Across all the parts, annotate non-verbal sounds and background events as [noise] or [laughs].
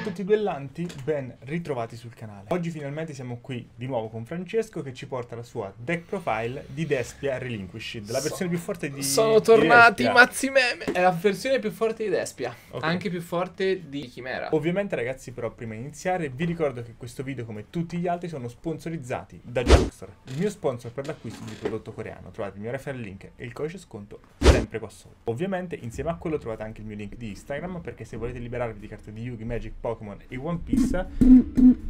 a tutti duellanti, ben ritrovati sul canale. Oggi finalmente siamo qui di nuovo con Francesco che ci porta la sua deck profile di Despia Relinquished, la versione so, più forte di Sono tornati di mazzi meme! È la versione più forte di Despia, okay. anche più forte di Chimera. Ovviamente ragazzi però prima di iniziare vi ricordo che questo video come tutti gli altri sono sponsorizzati da Juxtor, il mio sponsor per l'acquisto di prodotto coreano. Trovate il mio referral link e il codice sconto sempre qua sotto. Ovviamente insieme a quello trovate anche il mio link di Instagram perché se volete liberarvi di carte di Yugi Magic Pop Pokémon e One Piece,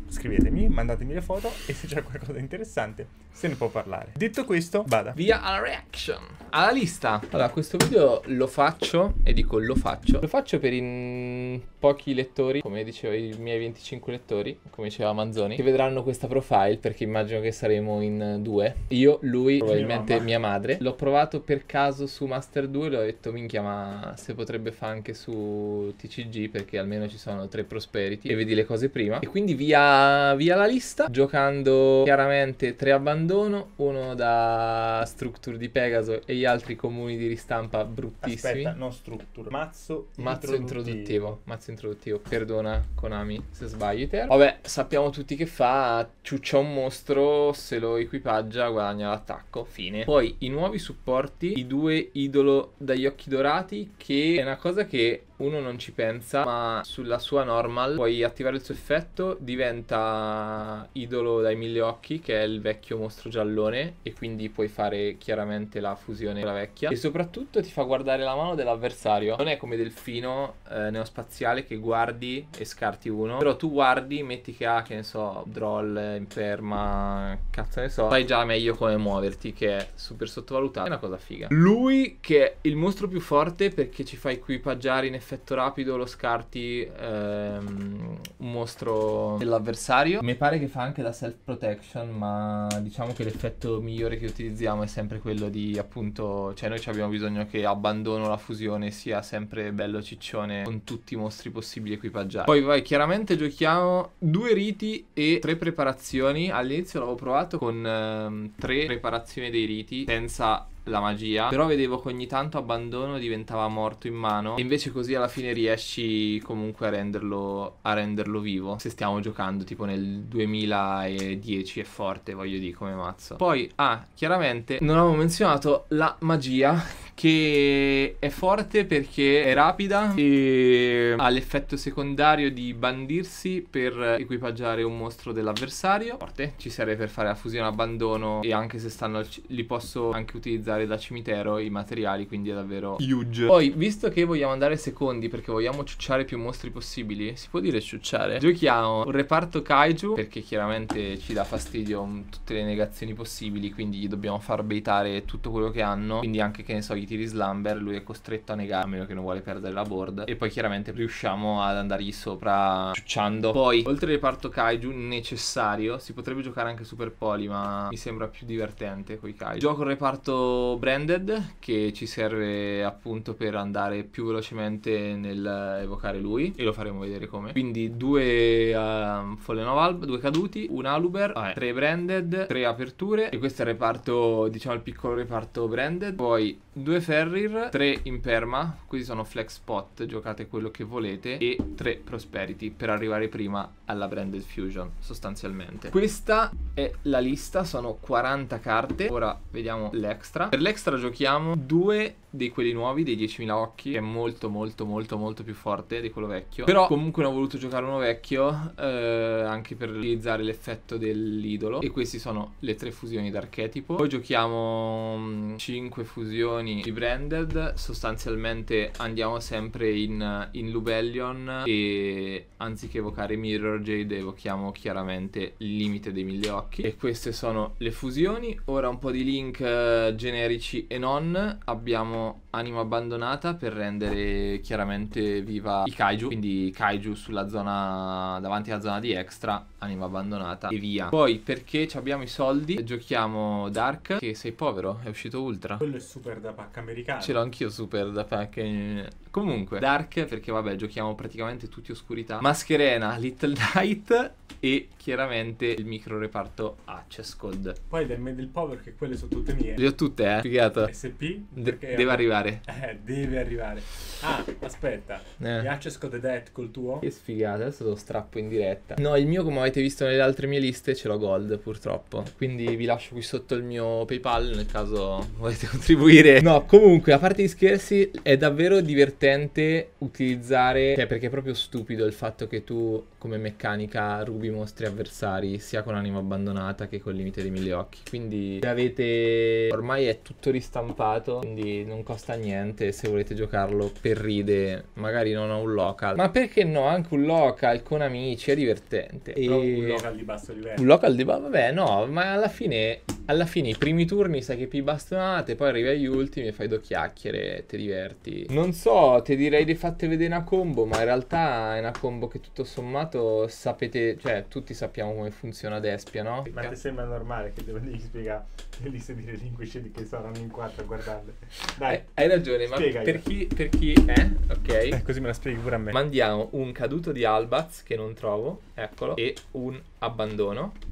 scrivetemi, mandatemi le foto e se c'è qualcosa di interessante se ne può parlare. Detto questo, vada. Via alla reaction, alla lista. Allora, questo video lo faccio e dico lo faccio. Lo faccio per i pochi lettori, come dicevo i miei 25 lettori, come diceva Manzoni, che vedranno questa profile perché immagino che saremo in due. Io, lui, probabilmente mia, mia madre. L'ho provato per caso su Master 2, l'ho detto minchia ma se potrebbe fa anche su TCG perché almeno ci sono tre prospettive Prosperity e vedi le cose prima. E quindi via, via la lista, giocando chiaramente tre abbandono, uno da Structure di Pegaso e gli altri comuni di ristampa bruttissimi. Aspetta, non Structure, mazzo, mazzo introduttivo. introduttivo. Mazzo introduttivo, perdona Konami se sbaglio i termini. Vabbè, sappiamo tutti che fa, ciuccia un mostro, se lo equipaggia guadagna l'attacco, fine. Poi i nuovi supporti, i due idolo dagli occhi dorati, che è una cosa che uno non ci pensa, ma sulla sua normal puoi attivare il suo effetto, diventa idolo dai mille occhi, che è il vecchio mostro giallone, e quindi puoi fare chiaramente la fusione con la vecchia. E soprattutto ti fa guardare la mano dell'avversario. Non è come Delfino eh, neospaziale che guardi e scarti uno, però tu guardi, metti che ha, che ne so, Droll, Imperma, cazzo ne so, sai già meglio come muoverti, che è super sottovalutato, è una cosa figa. Lui che è il mostro più forte perché ci fa equipaggiare in effetti effetto rapido lo scarti ehm, un mostro dell'avversario. Mi pare che fa anche la self protection, ma diciamo che l'effetto migliore che utilizziamo è sempre quello di appunto, cioè noi abbiamo bisogno che abbandono la fusione sia sempre bello ciccione con tutti i mostri possibili equipaggiati. Poi vai, chiaramente giochiamo due riti e tre preparazioni. All'inizio l'avevo provato con ehm, tre preparazioni dei riti senza la magia, però vedevo che ogni tanto abbandono diventava morto in mano e invece così alla fine riesci comunque a renderlo, a renderlo vivo. Se stiamo giocando tipo nel 2010 è forte, voglio dire, come mazzo. Poi, ah, chiaramente non avevo menzionato la magia che è forte perché è rapida e ha l'effetto secondario di bandirsi per equipaggiare un mostro dell'avversario. Forte, ci serve per fare la fusione abbandono e anche se stanno li posso anche utilizzare da cimitero i materiali, quindi è davvero huge. Poi, visto che vogliamo andare secondi perché vogliamo ciucciare più mostri possibili, si può dire ciucciare? Giochiamo un reparto kaiju perché chiaramente ci dà fastidio tutte le negazioni possibili, quindi gli dobbiamo far baitare tutto quello che hanno, quindi anche che ne so, gli di slumber, lui è costretto a negare a meno che non vuole perdere la board. E poi chiaramente riusciamo ad andargli sopra ciucciando. Poi, oltre al reparto kaiju necessario, si potrebbe giocare anche Super Poli, ma mi sembra più divertente con i kaiju. Gioco il reparto branded, che ci serve appunto per andare più velocemente nel evocare lui, e lo faremo vedere come. Quindi due um, Fallen Valve, due caduti, un Aluber, ah, eh. tre branded, tre aperture, e questo è il reparto, diciamo il piccolo reparto branded. Poi due Ferrir, 3 Imperma, quindi sono flex spot, giocate quello che volete, e 3 Prosperity per arrivare prima alla Branded Fusion, sostanzialmente. Questa è la lista, sono 40 carte, ora vediamo l'extra. Per l'extra giochiamo 2 di quelli nuovi, dei 10.000 occhi, che è molto molto molto molto più forte di quello vecchio. Però comunque ne ho voluto giocare uno vecchio, eh, anche per realizzare l'effetto dell'idolo. E queste sono le tre fusioni d'archetipo. Poi giochiamo 5 mm, fusioni rebranded. Sostanzialmente andiamo sempre in, in Lubellion e anziché evocare Mirror Jade evochiamo chiaramente il limite dei mille occhi. E queste sono le fusioni. Ora un po' di link eh, generici e non. Abbiamo Anima Abbandonata per rendere chiaramente viva i kaiju. Quindi kaiju sulla zona davanti alla zona di extra, Anima Abbandonata e via. Poi perché abbiamo i soldi giochiamo Dark che sei povero, è uscito Ultra. Quello è super da pacca pack americano. Ce l'ho anch'io super da pack. Eh. Comunque, Dark perché vabbè giochiamo praticamente tutti oscurità. Mascherena, Little Night e chiaramente il micro reparto Access Code. Poi del Medal Power che quelle sono tutte mie. Le ho tutte, eh. Figata. SP? De- deve arrivare. Eh, deve arrivare. Ah, aspetta. Eh. Access Code dead col tuo? Che sfigata, adesso lo strappo in diretta. No, il mio come avete visto nelle altre mie liste ce l'ho gold purtroppo. Quindi vi lascio qui sotto il mio PayPal nel caso volete [laughs] contribuire. No, comunque, a parte gli scherzi, è davvero divertente utilizzare... Cioè, perché è proprio stupido il fatto che tu, come meccanica, rubi mostri avversari, sia con anima abbandonata che con il limite dei mille occhi. Quindi, se avete... Ormai è tutto ristampato, quindi non costa niente se volete giocarlo per ride. Magari non ho un local. Ma perché no? Anche un local con amici è divertente. E... un local di basso livello. Un local di... basso Vabbè, no, ma alla fine alla fine i primi turni sai che più bastonate, poi arrivi agli ultimi e fai due chiacchiere, e ti diverti. Non so, ti direi di fatte vedere una combo, ma in realtà è una combo che tutto sommato sapete, cioè tutti sappiamo come funziona Despia, no? Ma ti sembra normale che te lo devi spiegare le liste di relinquisci che saranno in quattro a guardarle? Dai. Eh, hai ragione, ma per chi, per chi, Eh, ok. Eh, così me la spieghi pure a me. Mandiamo un caduto di Albaz che non trovo, eccolo, e un abbandono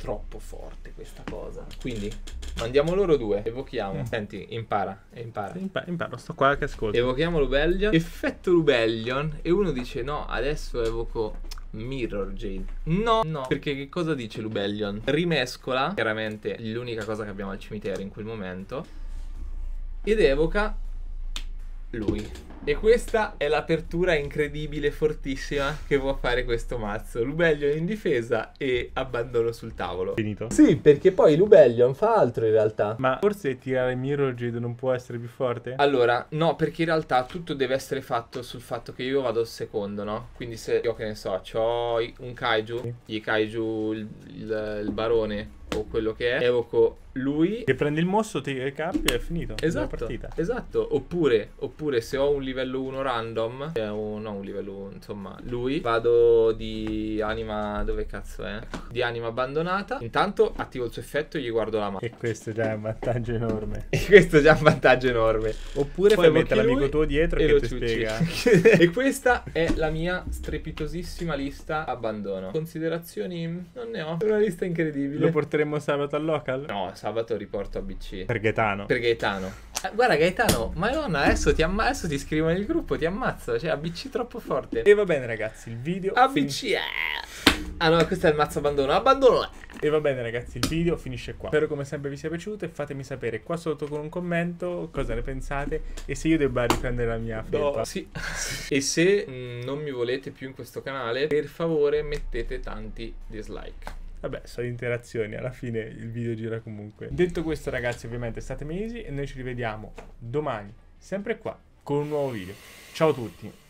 troppo forte questa cosa. Quindi mandiamo loro due, evochiamo. Mm. Senti, impara, impara. Impa- imparo, sto qua che ascolto. Evochiamo Lubellion, effetto Lubellion e uno dice no, adesso evoco Mirror Jade. No, no, perché che cosa dice Lubellion? Rimescola, chiaramente l'unica cosa che abbiamo al cimitero in quel momento, ed evoca lui. E questa è l'apertura incredibile, fortissima, che può fare questo mazzo. Lubellion in difesa e abbandono sul tavolo. Finito? Sì, perché poi Lubellion fa altro in realtà. Ma forse tirare Mirrorgid non può essere più forte? Allora, no, perché in realtà tutto deve essere fatto sul fatto che io vado secondo, no? Quindi se io che ne so, ho un kaiju, gli kaiju, il, il, il barone, o quello che è, evoco lui. Che prendi il mosso, ti recappi e è finito. Esatto. partita. Esatto. Oppure, oppure se ho un livello 1 random, cioè un, no un livello 1, insomma, lui, vado di anima, dove cazzo è? Ecco, di anima abbandonata. Intanto attivo il suo effetto e gli guardo la mano. E questo è già un vantaggio enorme. [laughs] e questo è già un vantaggio enorme. Oppure Poi fai mettere l'amico tuo dietro e che ti spiega. [laughs] e questa è la mia strepitosissima lista abbandono. Considerazioni? Non ne ho. È una lista incredibile. Lo porterò porteremo sabato al local? No, sabato riporto a BC. Per Gaetano. Per Gaetano. Eh, guarda Gaetano, ma nonna adesso ti, amma- ti scrivo nel gruppo, ti ammazzo, cioè ABC troppo forte. E va bene ragazzi, il video... ABC! Fin- eh! ah no, questo è il mazzo abbandono, abbandono! E va bene ragazzi, il video finisce qua. Spero come sempre vi sia piaciuto e fatemi sapere qua sotto con un commento cosa ne pensate e se io debba riprendere la mia felpa. No, sì. [laughs] e se mh, mm, non mi volete più in questo canale, per favore mettete tanti dislike. Vabbè, sono interazioni, alla fine il video gira comunque. Detto questo ragazzi, ovviamente state mesi e noi ci rivediamo domani, sempre qua, con un nuovo video. Ciao a tutti!